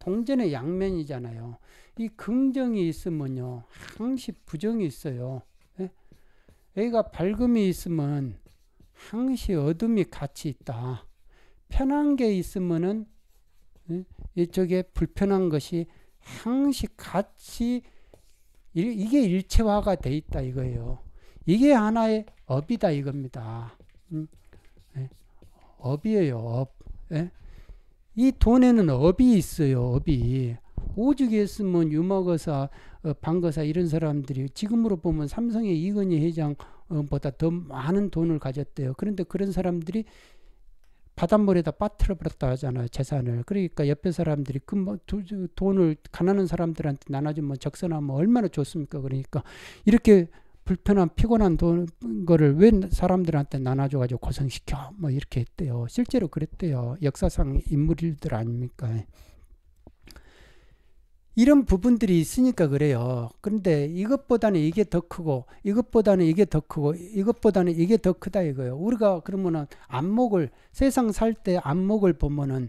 동전의 양면이잖아요. 이 긍정이 있으면요. 항시 부정이 있어요. 예? 애가 밝음이 있으면 항시 어둠이 같이 있다. 편한 게 있으면은 예? 이쪽에 불편한 것이 항시 같이 일, 이게 일체화가 돼 있다 이거예요. 이게 하나의 업이다 이겁니다. 음? 예? 업이에요. 업. 예? 이 돈에는 업이 있어요. 업이. 오죽했으면 유머거사, 어, 방거사 이런 사람들이 지금으로 보면 삼성의 이건희 회장보다 어, 더 많은 돈을 가졌대요. 그런데 그런 사람들이 바닷물에다 빠트려 버렸다 하잖아요. 재산을. 그러니까 옆에 사람들이 그 뭐, 돈을 가난한 사람들한테 나눠주면 적선하면 얼마나 좋습니까? 그러니까 이렇게 불편한 피곤한 돈 거를 왜 사람들한테 나눠줘 가지고 고생시켜 뭐 이렇게 했대요. 실제로 그랬대요. 역사상 인물들 아닙니까? 이런 부분들이 있으니까 그래요. 그런데 이것보다는 이게 더 크고 이것보다는 이게 더 크고 이것보다는 이게 더 크다 이거예요. 우리가 그러면은 안목을 세상 살 때 안목을 보면은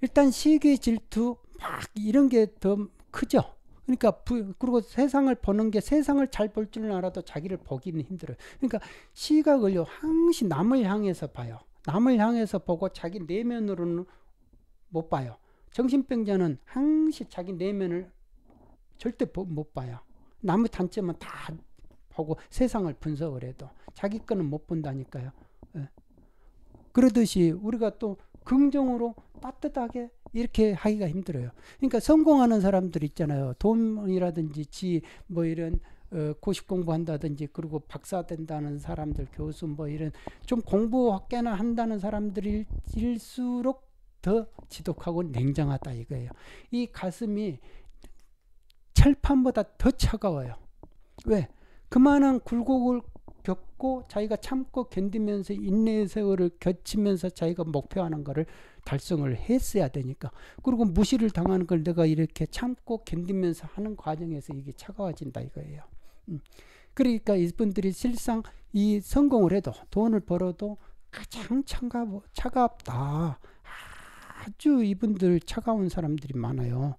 일단 시기 질투 막 이런 게 더 크죠. 그러니까 부, 그리고 세상을 보는게 세상을 잘 볼 줄은 알아도 자기를 보기는 힘들어요. 그러니까 시각을요 항시 남을 향해서 봐요. 남을 향해서 보고 자기 내면으로는 못 봐요. 정신병자는 항시 자기 내면을 절대 못 봐요. 남의 단점은 다 보고 세상을 분석을 해도 자기 거는 못 본다니까요. 예. 그러듯이 우리가 또 긍정으로 따뜻하게 이렇게 하기가 힘들어요. 그러니까 성공하는 사람들 있잖아요. 돈이라든지 지 뭐 이런 어, 고시 공부한다든지 그리고 박사 된다는 사람들 교수 뭐 이런 좀 공부 꽤나 한다는 사람들일수록 더 지독하고 냉정하다 이거예요. 이 가슴이 철판보다 더 차가워요. 왜? 그만한 굴곡을 겪고 자기가 참고 견디면서 인내의 세월을 거치면서 자기가 목표하는 것을 달성을 했어야 되니까 그리고 무시를 당하는 걸 내가 이렇게 참고 견디면서 하는 과정에서 이게 차가워진다 이거예요. 음. 그러니까 이분들이 실상 이 성공을 해도 돈을 벌어도 가장 차가, 차갑다. 아주 이분들 차가운 사람들이 많아요.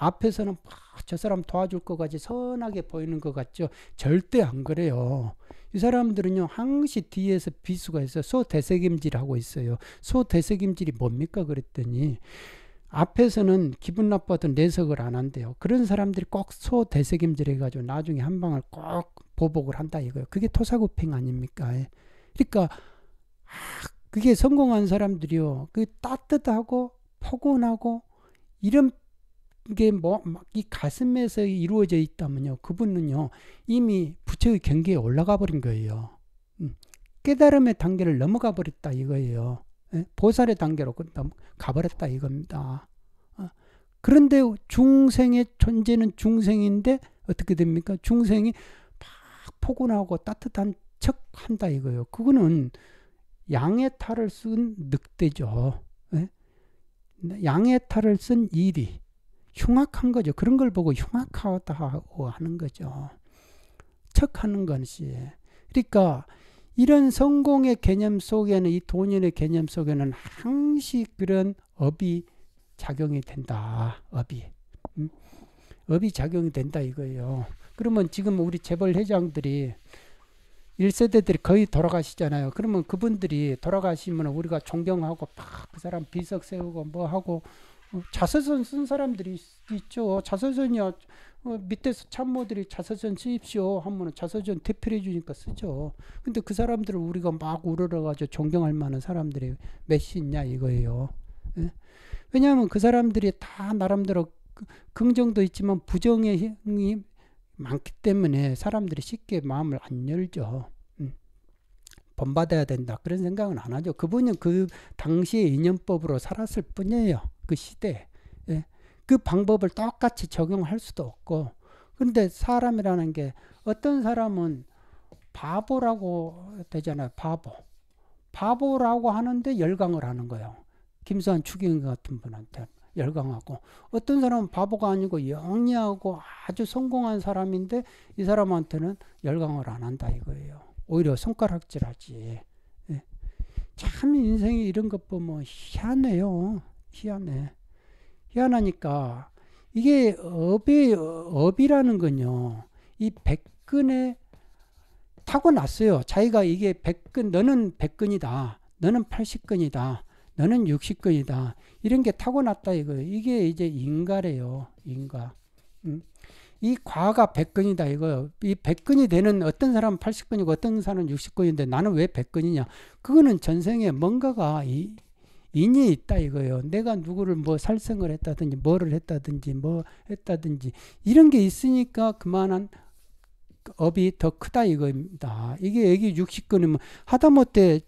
앞에서는 저 사람 도와줄 것 같이 선하게 보이는 것 같죠. 절대 안 그래요. 이 사람들은요 항시 뒤에서 비수가 있어 소대세김질 하고 있어요 소대세김질이 뭡니까 그랬더니 앞에서는 기분 나빠도 내석을 안 한대요 그런 사람들이 꼭 소대세김질 해가지고 나중에 한 방을 꼭 보복을 한다 이거예요 그게 토사구팽 아닙니까 예. 그러니까 아, 그게 성공한 사람들이요 그 따뜻하고 포근하고 이런 이게 뭐이 가슴에서 이루어져 있다면요. 그분은요. 이미 부처의 경계에 올라가 버린 거예요. 음. 깨달음의 단계를 넘어가 버렸다 이거예요. 예? 보살의 단계로 그 가버렸다 이겁니다. 어. 그런데 중생의 존재는 중생인데 어떻게 됩니까? 중생이 막 포근하고 따뜻한 척 한다 이거예요. 그거는 양의 탈을 쓴 늑대죠. 예? 양의 탈을 쓴일이 흉악한 거죠. 그런 걸 보고 흉악하다고 하는 거죠. 척하는 것이. 그러니까 이런 성공의 개념 속에는 이 돈인의 개념 속에는 항시 그런 업이 작용이 된다. 업이. 음? 업이 작용이 된다 이거예요. 그러면 지금 우리 재벌 회장들이 1세대들이 거의 돌아가시잖아요. 그러면 그분들이 돌아가시면 우리가 존경하고 막그 사람 비석 세우고 뭐 하고 자서전 쓴 사람들이 있죠. 자서전이야 어, 밑에서 참모들이 자서전 쓰십시오 하면 자서전 대표해 주니까 쓰죠. 근데 그 사람들을 우리가 막 우러러가지고 존경할 만한 사람들이 몇이 있냐 이거예요. 예? 왜냐하면 그 사람들이 다 나름대로 그, 긍정도 있지만 부정의 힘이 많기 때문에 사람들이 쉽게 마음을 안 열죠. 음. 본받아야 된다 그런 생각은 안 하죠. 그분은 그 당시의 인연법으로 살았을 뿐이에요. 그 시대에 예? 그 방법을 똑같이 적용할 수도 없고 그런데 사람이라는 게 어떤 사람은 바보라고 되잖아요 바보 바보라고 하는데 열광을 하는 거예요 김수환 추경 같은 분한테 열광하고 어떤 사람은 바보가 아니고 영리하고 아주 성공한 사람인데 이 사람한테는 열광을 안 한다 이거예요 오히려 손가락질하지 예. 참 인생이 이런 것 보면 희한해요. 희한해. 희한하니까 이게 업이 업이라는 건요. 이 백근에 타고났어요. 자기가 이게 백근 너는 백근이다. 너는 80근이다. 너는 60근이다. 이런 게 타고났다 이거. 이게 이제 인가래요. 인가. 음. 이 과가 100근이다 이거이 100근이 되는 어떤 사람은 80근이고 어떤 사람은 60근인데 나는 왜 100근이냐. 그거는 전생에 뭔가가 이 인이 있다 이거예요. 내가 누구를 뭐 살생을 했다든지 뭐를 했다든지 뭐 했다든지 이런 게 있으니까 그만한 업이 더 크다 이겁니다. 이게 여기 60건이면 하다못해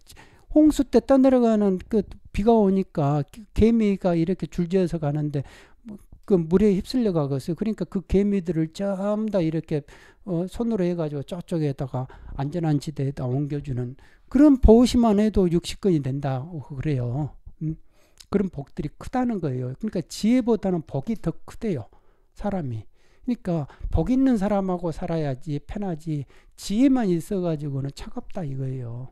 홍수 때 떠내려가는 그 비가 오니까 개미가 이렇게 줄지어서 가는데 그 물에 휩쓸려 가겠어요. 그러니까 그 개미들을 전부 다 이렇게 어 손으로 해가지고 저쪽에다가 안전한 지대에다 옮겨주는 그런 보호시만 해도 60건이 된다고 그래요. 그런 복들이 크다는 거예요. 그러니까 지혜보다는 복이 더 크대요. 사람이. 그러니까 복 있는 사람하고 살아야지 편하지 지혜만 있어가지고는 차갑다 이거예요.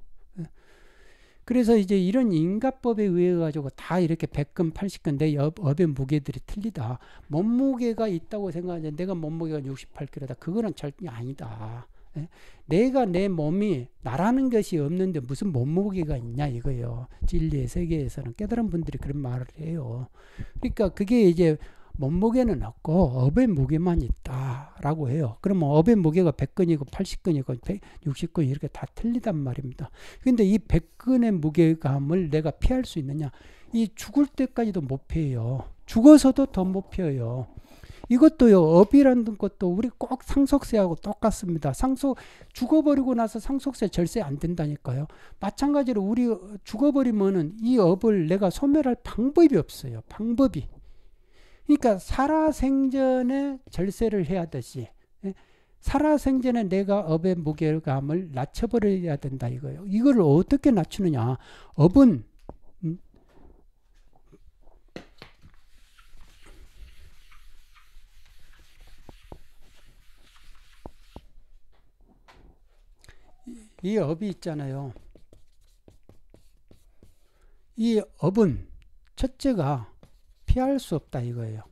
그래서 이제 이런 인가법에 의해 가지고 다 이렇게 100근, 80근 내 업의 무게들이 틀리다. 몸무게가 있다고 생각하는데 내가 몸무게가 68kg다. 그거는 절대 아니다. 예? 내가 내 몸이 나라는 것이 없는데 무슨 몸무게가 있냐 이거예요. 진리의 세계에서는 깨달은 분들이 그런 말을 해요. 그러니까 그게 이제 몸무게는 없고 업의 무게만 있다라고 해요. 그러면 업의 무게가 100근이고 80근이고 160근 이렇게 다 틀리단 말입니다. 근데 이 100근의 무게감을 내가 피할 수 있느냐? 이 죽을 때까지도 못 피해요. 죽어서도 더 못 피해요. 이것도요 업이라는 것도 우리 꼭 상속세하고 똑같습니다. 상속 죽어버리고 나서 상속세 절세 안 된다니까요. 마찬가지로 우리 죽어버리면은 이 업을 내가 소멸할 방법이 없어요. 방법이. 그러니까 살아생전에 절세를 해야 되지. 예? 살아생전에 내가 업의 무게감을 낮춰버려야 된다 이거예요. 이걸 어떻게 낮추느냐? 업은 이 업이 있잖아요. 이 업은 첫째가 피할 수 없다 이거예요.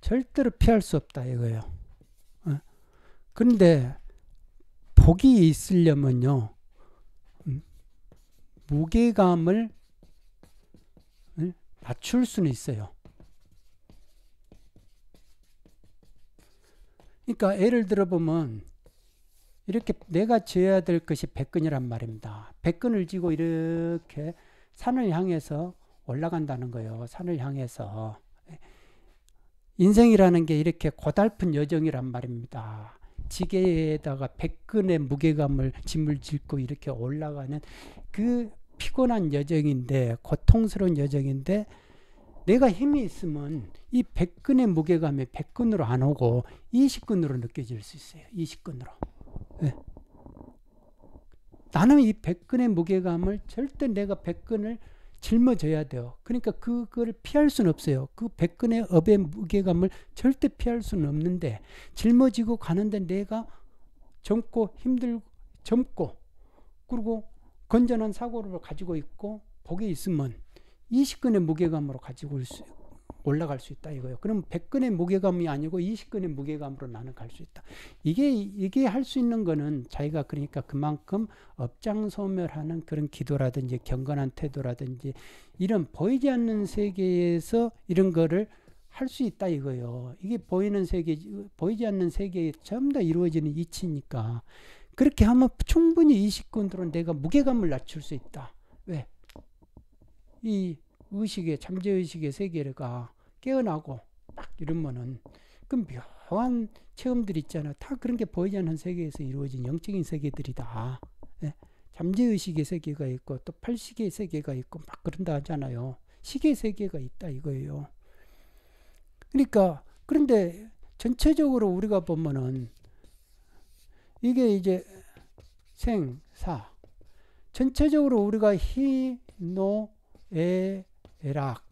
절대로 피할 수 없다 이거예요. 어? 근데 복이 있으려면요. 음, 무게감을 낮출 음, 수는 있어요. 그러니까 예를 들어보면 이렇게 내가 지어야 될 것이 백근이란 말입니다. 백근을 지고 이렇게 산을 향해서 올라간다는 거예요. 산을 향해서. 인생이라는 게 이렇게 고달픈 여정이란 말입니다. 지게에다가 백근의 무게감을 짐을 짓고 이렇게 올라가는 그 피곤한 여정인데, 고통스러운 여정인데, 내가 힘이 있으면 이 100근의 무게감이 100근으로 안 오고 20근으로 느껴질 수 있어요. 20근으로. 네. 예. 나는 이 100근의 무게감을 절대 내가 100근을 짊어져야 돼요. 그러니까 그걸 피할 수는 없어요. 그 100근의 업의 무게감을 절대 피할 수는 없는데 짊어지고 가는데 내가 젊고 힘들고 젊고 그리고 건전한 사고를 가지고 있고 복에 있으면 20근의 무게감으로 가지고 올 수, 올라갈 수 있다 이거예요. 그럼 100근의 무게감이 아니고 20근의 무게감으로 나는 갈 수 있다. 이게 이게 할 수 있는 거는 자기가 그러니까 그만큼 업장소멸하는 그런 기도라든지 경건한 태도라든지 이런 보이지 않는 세계에서 이런 거를 할 수 있다 이거예요. 이게 보이는 세계 보이지 않는 세계에 전부 다 이루어지는 이치니까 그렇게 하면 충분히 20근으로 내가 무게감을 낮출 수 있다. 왜? 이 의식의 잠재 의식의 세계가 깨어나고 딱 이러면은 그 묘한 체험들 있잖아. 다 그런 게 보이지 않는 세계에서 이루어진 영적인 세계들이다. 예? 잠재 의식의 세계가 있고 또 팔식의 세계가 있고 막 그런다 하잖아요. 식의 세계가 있다 이거예요. 그러니까 그런데 전체적으로 우리가 보면은 이게 이제 생사 전체적으로 우리가 희노 에락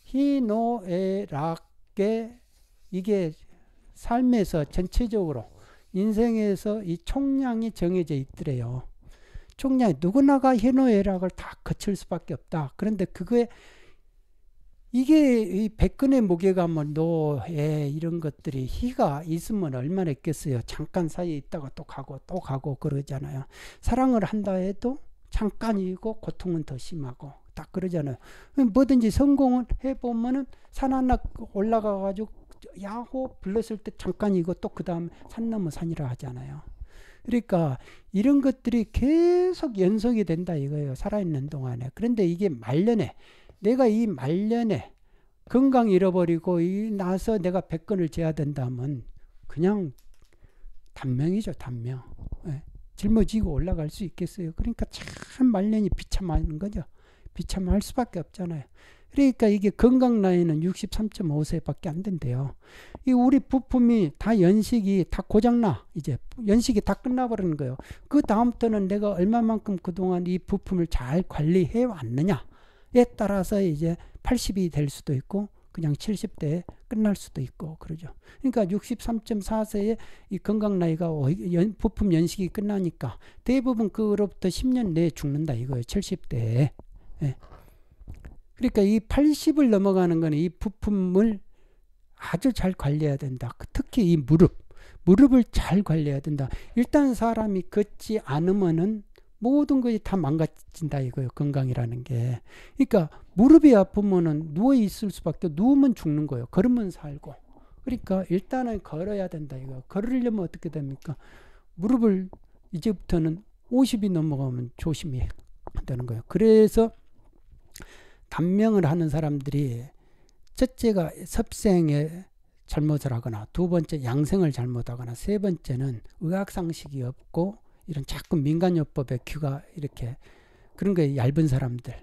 희노애락게 이게 삶에서 전체적으로 인생에서 이 총량이 정해져 있더래요. 총량이 누구나가 희노애락을 다 거칠 수밖에 없다. 그런데 그거에 이게 이 백근의 무게감을 뭐 노예 이런 것들이 희가 있으면 얼마나 있겠어요. 잠깐 사이에 있다가 또 가고 또 가고 그러잖아요. 사랑을 한다 해도 잠깐이고 고통은 더 심하고 딱 그러잖아요. 뭐든지 성공을 해보면은 산 하나 올라가가지고 야호 불렀을 때 잠깐 이거 또 그 다음 산나무 산이라 하잖아요. 그러니까 이런 것들이 계속 연속이 된다 이거예요. 살아있는 동안에. 그런데 이게 말년에 내가 이 말년에 건강 잃어버리고 이 나서 내가 백건을 재야 된다면 그냥 단명이죠 단명 예. 짊어지고 올라갈 수 있겠어요 그러니까 참 말년이 비참한 거죠 비참할 수밖에 없잖아요. 그러니까 이게 건강 나이는 63.5세밖에 안 된대요. 이 우리 부품이 다 연식이 다 고장나 이제 연식이 다 끝나버리는 거예요. 그 다음부터는 내가 얼마만큼 그동안 이 부품을 잘 관리해 왔느냐에 따라서 이제 80이 될 수도 있고 그냥 70대에 끝날 수도 있고 그러죠. 그러니까 63.4세에 이 건강 나이가 연, 부품 연식이 끝나니까 대부분 그로부터 10년 내에 죽는다 이거예요. 70대에 예. 그러니까 이 80을 넘어가는 거는 이 부품을 아주 잘 관리해야 된다. 그 특히 이 무릎, 무릎을 잘 관리해야 된다. 일단 사람이 걷지 않으면은 모든 것이 다 망가진다 이거예요. 건강이라는 게. 그러니까 무릎이 아프면은 누워 있을 수밖에 누우면 죽는 거예요. 걸으면 살고. 그러니까 일단은 걸어야 된다 이거. 걸으려면 어떻게 됩니까? 무릎을 이제부터는 50이 넘어가면 조심해야 되는 거예요. 그래서 단명을 하는 사람들이 첫째가 섭생에 잘못을 하거나 두 번째 양생을 잘못하거나 세 번째는 의학상식이 없고 이런 자꾸 민간요법에 귀가 이렇게 그런 게 얇은 사람들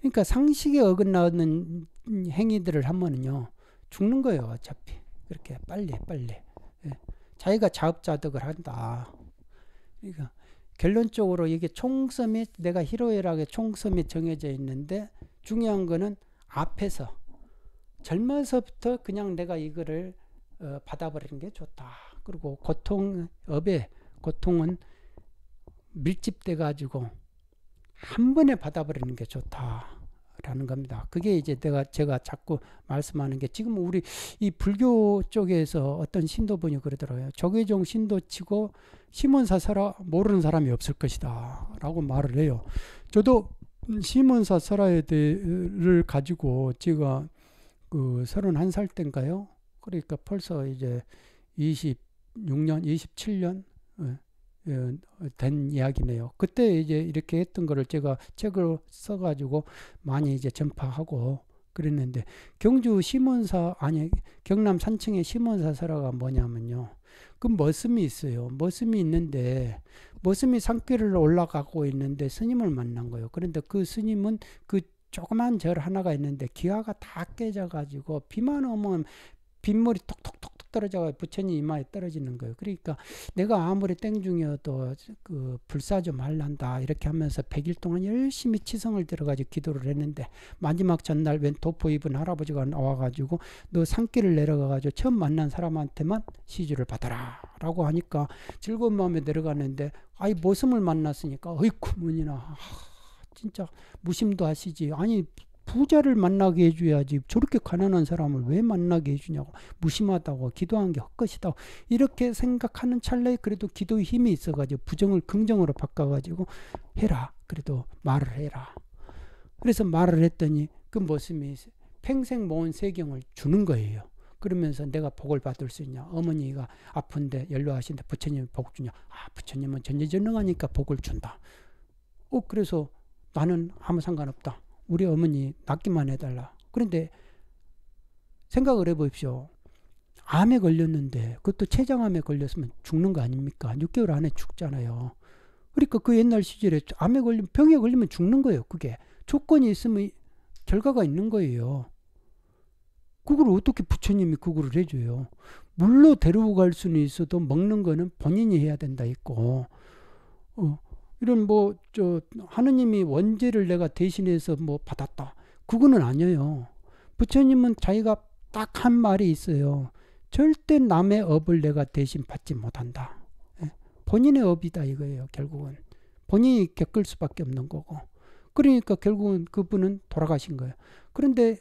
그러니까 상식에 어긋나는 행위들을 하면은요 죽는 거예요 어차피 그렇게 빨리 빨리 예. 자기가 자업자득을 한다 그러니까 결론적으로 이게 총섬이 내가 히로에락의 총섬이 정해져 있는데 중요한 거는 앞에서 젊어서부터 그냥 내가 이거를 어, 받아버리는 게 좋다. 그리고 고통 업에 고통은 밀집돼 가지고 한 번에 받아버리는 게 좋다라는 겁니다. 그게 이제 내가 제가 자꾸 말씀하는 게 지금 우리 이 불교 쪽에서 어떤 신도분이 그러더라고요. 조계종 신도치고 시몬사 사라 모르는 사람이 없을 것이다라고 말을 해요. 저도 시몬사 설화에 대를 가지고 제가 그 31살 때인가요? 그러니까 벌써 이제 26년, 27년 예, 예, 된 이야기네요. 그때 이제 이렇게 했던 거를 제가 책을 써가지고 많이 이제 전파하고 그랬는데 경주 시몬사 아니 경남 산청의 시몬사 설화가 뭐냐면요. 그 머슴이 있어요. 머슴이 있는데 머슴이 산길을 올라가고 있는데 스님을 만난 거예요. 그런데 그 스님은 그 조그만 절 하나가 있는데 기아가다 깨져가지고 비만 오면 빗물이 톡톡톡 떨어져가 부처님 이마에 떨어지는 거예요. 그러니까 내가 아무리 땡중이어도 그 불사 좀말란다 이렇게 하면서 100일 동안 열심히 치성을 들어가지고 기도를 했는데 마지막 전날 웬 도포 입은 할아버지가 나와가지고 너 산길을 내려가가지고 처음 만난 사람한테만 시주를 받아라 라고 하니까 즐거운 마음에 내려갔는데 아이 모습을 만났으니까 어이쿠 문이나 아, 진짜 무심도 하시지 아니 부자를 만나게 해줘야지 저렇게 가난한 사람을 왜 만나게 해주냐고 무심하다고 기도한 게 헛것이다 이렇게 생각하는 찰나에 그래도 기도의 힘이 있어가지고 부정을 긍정으로 바꿔가지고 해라 그래도 말을 해라 그래서 말을 했더니 그 모습이 평생 모은 세경을 주는 거예요 그러면서 내가 복을 받을 수 있냐 어머니가 아픈데 연로하신데 부처님이 복 주냐 아 부처님은 전지전능하니까 복을 준다 어 그래서 나는 아무 상관없다 우리 어머니 낫기만 해달라. 그런데 생각을 해보십시오. 암에 걸렸는데 그것도 췌장암에 걸렸으면 죽는 거 아닙니까? 6개월 안에 죽잖아요. 그러니까 그 옛날 시절에 암에 걸리면 병에 걸리면 죽는 거예요. 그게 조건이 있으면 결과가 있는 거예요. 그걸 어떻게 부처님이 그걸 해줘요? 물로 데리고 갈 수는 있어도 먹는 거는 본인이 해야 된다 했고 어, 이런 뭐저 하느님이 원죄를 내가 대신해서 뭐 받았다. 그거는 아니에요. 부처님은 자기가 딱 한 말이 있어요. 절대 남의 업을 내가 대신 받지 못한다. 예? 본인의 업이다 이거예요. 결국은 본인이 겪을 수밖에 없는 거고. 그러니까 결국은 그분은 돌아가신 거예요. 그런데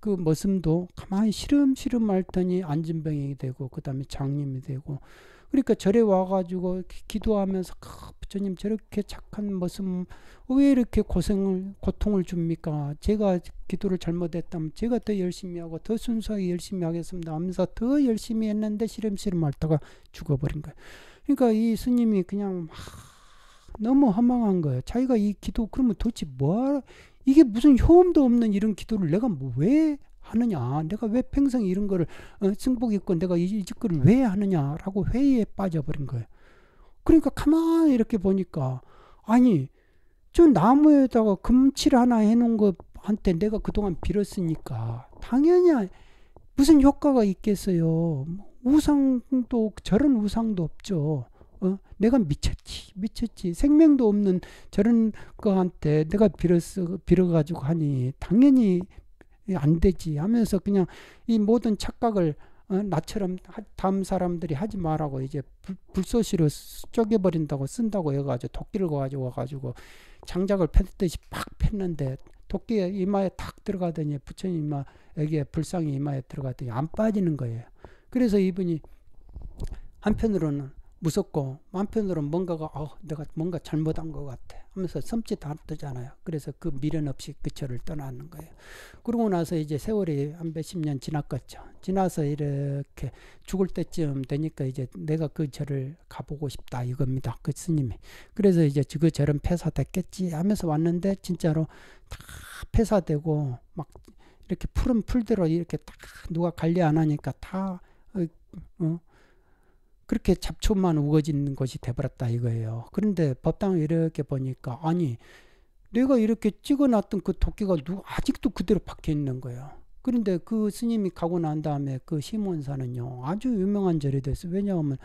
그 머슴도 가만히 시름시름 말더니 안진병이 되고 그 다음에 장님이 되고 그러니까 절에 와가지고 기도하면서 부처님 저렇게 착한 모습 왜 이렇게 고생을 고통을 줍니까? 제가 기도를 잘못했다면 제가 더 열심히 하고 더 순수하게 열심히 하겠습니다. 하면서 더 열심히 했는데 시름시름 앓다가 죽어버린 거예요. 그러니까 이 스님이 그냥 너무 허망한 거예요. 자기가 이 기도 그러면 도대체 뭐 하라? 이게 무슨 효험도 없는 이런 기도를 내가 뭐왜 하느냐 내가 왜 평생 이런 거를 어, 승복 있고 내가 이, 이 짓거리를 왜 하느냐라고 회의에 빠져버린 거예요 그러니까 가만히 이렇게 보니까 아니 저 나무에다가 금칠 하나 해놓은 것한테 내가 그동안 빌었으니까 당연히 무슨 효과가 있겠어요 우상도 저런 우상도 없죠 어? 내가 미쳤지, 미쳤지. 생명도 없는 저런 거한테 내가 빌어 었 빌어가지고 하니 당연히 안 되지 하면서 그냥 이 모든 착각을 어, 나처럼 다음 사람들이 하지 말라고 이제 불, 소시로 쪼개버린다고 쓴다고 해가지고 도끼를 가지고 와가지고 장작을 폈듯이 팍 폈는데 도끼 이마에 탁 들어가더니 부처님 이마에 불상이 이마에 들어가더니 안 빠지는 거예요. 그래서 이분이 한편으로는 무섭고 한편으로는 뭔가가 어, 내가 뭔가 잘못한 것 같아 하면서 섬찟하잖아요. 그래서 그 미련 없이 그처를 떠나는 거예요. 그러고 나서 이제 세월이 한 몇 십 년 지났겠죠. 지나서 이렇게 죽을 때쯤 되니까 이제 내가 그 절을 가보고 싶다 이겁니다. 그 스님이. 그래서 이제 그 절은 폐사됐겠지 하면서 왔는데 진짜로 다 폐사되고 막 이렇게 푸른 풀대로 이렇게 딱 누가 관리 안 하니까 다 어, 어 그렇게 잡초만 우거진 것이 돼버렸다 이거예요. 그런데 법당을 이렇게 보니까 아니 내가 이렇게 찍어놨던 그 도끼가 누, 아직도 그대로 박혀 있는 거예요. 그런데 그 스님이 가고 난 다음에 그 시몬사는요 아주 유명한 절이 됐어요. 왜냐하면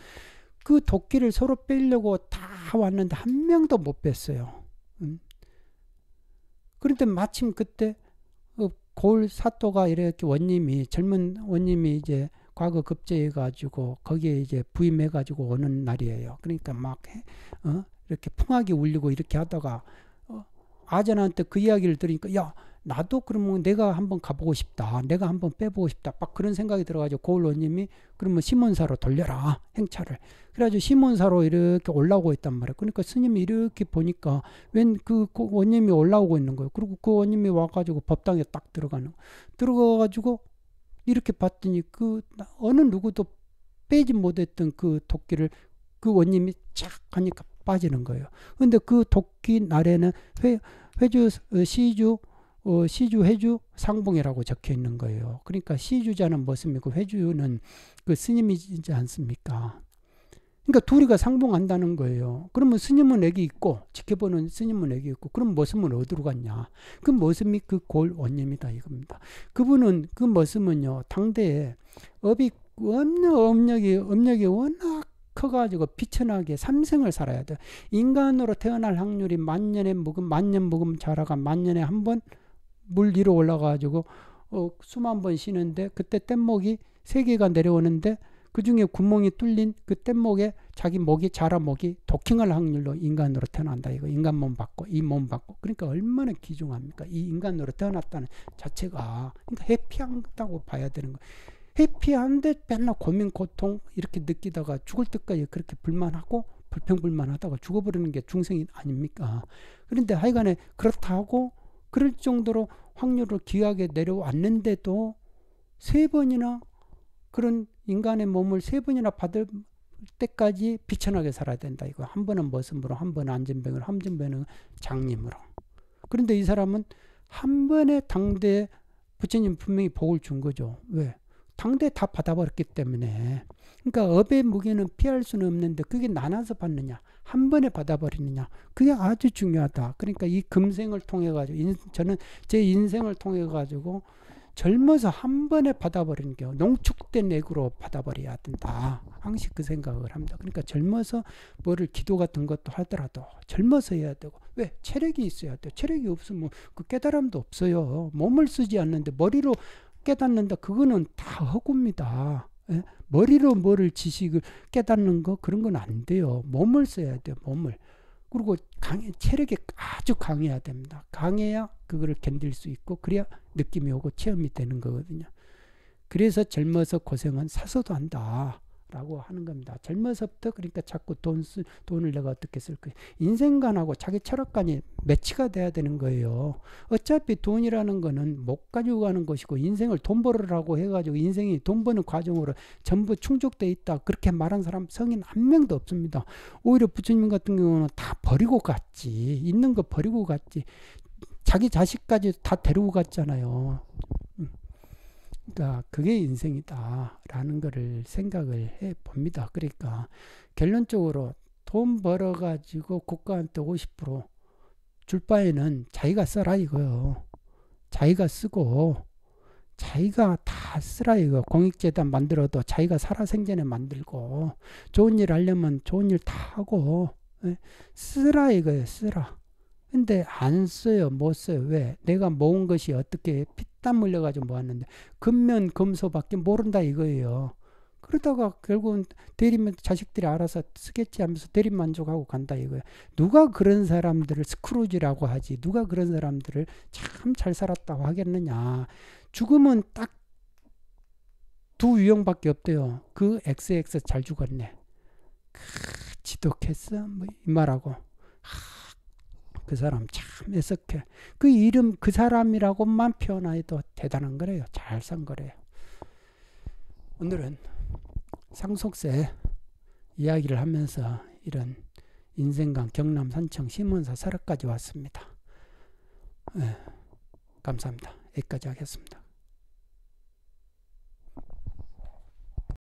그 도끼를 서로 빼려고 다 왔는데 한 명도 못 뺐어요. 음. 그런데 마침 그때 그골 어, 사또가 이렇게 원님이 젊은 원님이 이제 과거 급제해 가지고 거기에 이제 부임해 가지고 오는 날이에요. 그러니까 막 어? 이렇게 풍악이 울리고 이렇게 하다가 어? 아전한테 그 이야기를 들으니까 야 나도 그러면 내가 한번 가보고 싶다. 내가 한번 빼보고 싶다. 막 그런 생각이 들어가지고 고을원님이 그러면 시몬사로 돌려라. 행차를. 그래가지고 시몬사로 이렇게 올라오고 있단 말이야 그러니까 스님이 이렇게 보니까 웬 그 원님이 올라오고 있는 거예요. 그리고 그 원님이 와가지고 법당에 딱 들어가는 들어가가지고 이렇게 봤더니 그 어느 누구도 빼지 못했던 그 도끼를 그 원님이 착 하니까 빠지는 거예요. 근데 그 도끼 날에는 회, 회주 어, 시주 어, 시주 회주 상봉이라고 적혀 있는 거예요. 그러니까 시주자는 머슴이고 그 회주는 그 스님이지 않습니까? 그러니까 둘이가 상봉한다는 거예요. 그러면 스님은 애기 있고 지켜보는 스님은 애기 있고 그럼 머슴은 어디로 갔냐? 그 머슴이 그 골원념이다 이겁니다. 그분은 그 머슴은요 당대에 업이 업력 업력이 업력이 워낙 커가지고 비천하게 삼생을 살아야 돼. 인간으로 태어날 확률이 만년에 먹음 만년 먹음 자라가 만년에 한 번 물 위로 올라가지고 어, 수만 번 쉬는데 그때 뗏목이 세 개가 내려오는데 그 중에 구멍이 뚫린 그 뗏목에 자기 목이 자라 목이 도킹할 확률로 인간으로 태어난다 이거 인간 몸 받고 이 몸 받고 그러니까 얼마나 귀중합니까 이 인간으로 태어났다는 자체가 그러니까 해피한다고 봐야 되는 거 해피한데 맨날 고민 고통 이렇게 느끼다가 죽을 때까지 그렇게 불만하고 불평불만하다가 죽어버리는 게 중생이 아닙니까 그런데 하여간에 그렇다고 그럴 정도로 확률을 귀하게 내려왔는데도 세 번이나 그런 인간의 몸을 세 번이나 받을 때까지 비천하게 살아야 된다. 이거 한 번은 머슴으로, 한 번은 안진병으로, 한 번은 장님으로. 그런데 이 사람은 한 번에 당대 부처님 분명히 복을 준 거죠. 왜? 당대 다 받아버렸기 때문에. 그러니까 업의 무게는 피할 수는 없는데 그게 나눠서 받느냐, 한 번에 받아버리느냐, 그게 아주 중요하다. 그러니까 이 금생을 통해 가지고 저는 제 인생을 통해 가지고 젊어서 한 번에 받아버리는 게 농축된 액으로 받아버려야 된다. 항상 그 생각을 합니다. 그러니까 젊어서 뭐를 기도 같은 것도 하더라도 젊어서 해야 되고 왜 체력이 있어야 돼요. 체력이 없으면 뭐 그 깨달음도 없어요. 몸을 쓰지 않는데 머리로 깨닫는다. 그거는 다 허구입니다. 예? 머리로 뭐를 지식을 깨닫는 거 그런 건 안 돼요. 몸을 써야 돼요. 몸을. 그리고 강해, 체력이 아주 강해야 됩니다. 강해야 그거를 견딜 수 있고, 그래야 느낌이 오고 체험이 되는 거거든요. 그래서 젊어서 고생은 사서도 한다. 라고 하는 겁니다. 젊어서부터 그러니까 자꾸 돈 쓰, 돈을 내가 어떻게 쓸까 거 인생관하고 자기 철학관이 매치가 돼야 되는 거예요. 어차피 돈이라는 거는 못 가지고 가는 것이고 인생을 돈 벌으라고 해가지고 인생이 돈 버는 과정으로 전부 충족돼 있다 그렇게 말한 사람 성인 한 명도 없습니다. 오히려 부처님 같은 경우는 다 버리고 갔지 있는 거 버리고 갔지 자기 자식까지 다 데리고 갔잖아요. 그러 그게 인생이다라는 것을 생각을 해 봅니다. 그러니까 결론적으로 돈 벌어 가지고 국가한테 50%줄 바에는 자기가 써라 이거요. 자기가 쓰고 자기가 다 쓰라 이거 공익재단 만들어도 자기가 살아생전에 만들고 좋은 일 하려면 좋은 일 다 하고 예? 쓰라 이거예요 쓰라 근데 안 써요 못 써요 왜 내가 모은 것이 어떻게 피, 혈단 물려가지고 모았는데 금면 금소밖에 모른다 이거예요. 그러다가 결국은 대리면 자식들이 알아서 쓰겠지 하면서 대리 만족하고 간다 이거야. 누가 그런 사람들을 스크루지라고 하지? 누가 그런 사람들을 참 잘 살았다고 하겠느냐? 죽음은 딱 두 유형밖에 없대요. 그 XX 잘 죽었네. 크, 지독했어? 뭐 이 말하고. 하, 그 사람 참 애석해. 그 이름 그 사람이라고만 표현해도 대단한 거래요. 잘 산 거래요. 오늘은 상속세 이야기를 하면서 이런 인생강 경남 산청 신문사 사락까지 왔습니다. 네, 감사합니다. 여기까지 하겠습니다.